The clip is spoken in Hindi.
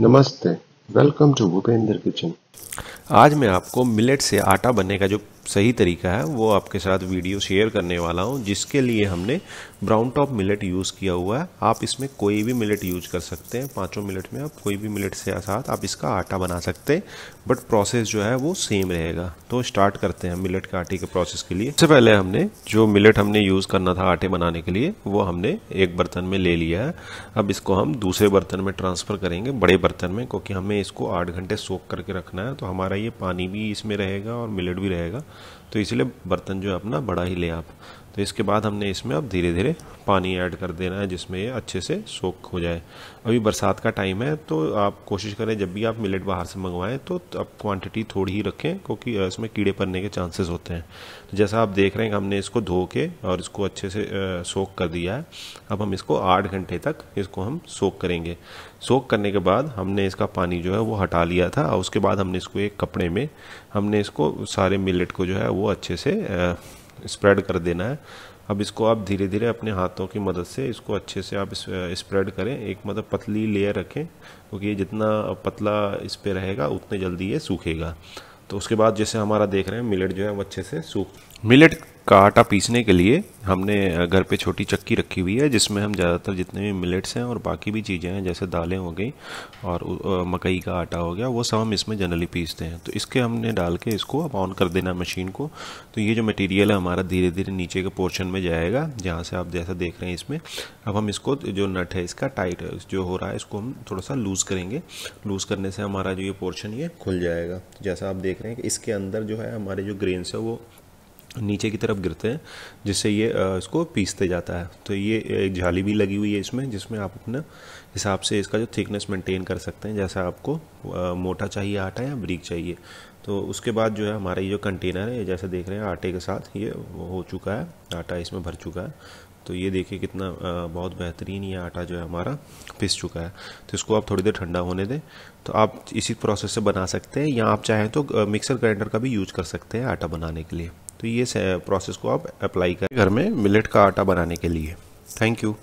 नमस्ते वेलकम टू भूपेंद्र किचन आज मैं आपको मिलेट से आटा बनने का जो सही तरीका है वो आपके साथ वीडियो शेयर करने वाला हूँ जिसके लिए हमने ब्राउन टॉप मिलेट यूज़ किया हुआ है आप इसमें कोई भी मिलेट यूज कर सकते हैं पाँचों मिलेट में आप कोई भी मिलेट से साथ आप इसका आटा बना सकते हैं बट प्रोसेस जो है वो सेम रहेगा तो स्टार्ट करते हैं मिलेट के आटे के प्रोसेस के लिए सबसे पहले हमने जो मिलेट हमने यूज़ करना था आटे बनाने के लिए वो हमने एक बर्तन में ले लिया है अब इसको हम दूसरे बर्तन में ट्रांसफ़र करेंगे बड़े बर्तन में क्योंकि हमें इसको आठ घंटे सोख करके रखना है तो हमारा ये पानी भी इसमें रहेगा और मिलेट भी रहेगा तो इसलिए बर्तन जो है अपना बड़ा ही ले आप तो इसके बाद हमने इसमें अब धीरे धीरे पानी ऐड कर देना है जिसमें ये अच्छे से सोख हो जाए अभी बरसात का टाइम है तो आप कोशिश करें जब भी आप मिलेट बाहर से मंगवाएं तो आप क्वांटिटी थोड़ी ही रखें क्योंकि इसमें कीड़े पड़ने के चांसेस होते हैं तो जैसा आप देख रहे हैं कि हमने इसको धो के और इसको अच्छे से सोख कर दिया है अब हम इसको आठ घंटे तक इसको हम सोख करेंगे सोख करने के बाद हमने इसका पानी जो है वो हटा लिया था और उसके बाद हमने इसको एक कपड़े में हमने इसको सारे मिलेट को जो है वो अच्छे से स्प्रेड कर देना है अब इसको आप धीरे धीरे अपने हाथों की मदद से इसको अच्छे से आप स्प्रेड करें एक मतलब पतली लेयर रखें क्योंकि ये जितना पतला इस पर रहेगा उतने जल्दी ये सूखेगा तो उसके बाद जैसे हमारा देख रहे हैं मिलेट जो है वो अच्छे से सूख मिलेट का आटा पीसने के लिए हमने घर पे छोटी चक्की रखी हुई है जिसमें हम ज़्यादातर जितने भी मिलेट्स हैं और बाकी भी चीज़ें हैं जैसे दालें हो गई और मकई का आटा हो गया वो सब हम इसमें जनरली पीसते हैं तो इसके हमने डाल के इसको अब ऑन कर देना मशीन को तो ये जो मटेरियल है हमारा धीरे धीरे नीचे के पोर्शन में जाएगा जहाँ से आप जैसा देख रहे हैं इसमें अब हम इसको जो नट है इसका टाइट जो हो रहा है इसको हम थोड़ा सा लूज़ करेंगे लूज़ करने से हमारा जो ये पोर्शन ये खुल जाएगा जैसा आप देख रहे हैं कि इसके अंदर जो है हमारे जो ग्रेन्स है वो नीचे की तरफ गिरते हैं जिससे ये इसको पीसते जाता है तो ये एक जाली भी लगी हुई है इसमें जिसमें आप अपने हिसाब से इसका जो थिकनेस मेंटेन कर सकते हैं जैसा आपको मोटा चाहिए आटा या ब्रिक चाहिए तो उसके बाद जो है हमारा ये जो कंटेनर है जैसे देख रहे हैं आटे के साथ ये हो चुका है आटा इसमें भर चुका है तो ये देखिए कितना बहुत बेहतरीन ये आटा जो है हमारा पिस चुका है तो इसको आप थोड़ी देर ठंडा होने दें तो आप इसी प्रोसेस से बना सकते हैं या आप चाहें तो मिक्सर ग्राइंडर का भी यूज़ कर सकते हैं आटा बनाने के लिए तो ये प्रोसेस को आप अप्लाई करें घर में मिलेट का आटा बनाने के लिए थैंक यू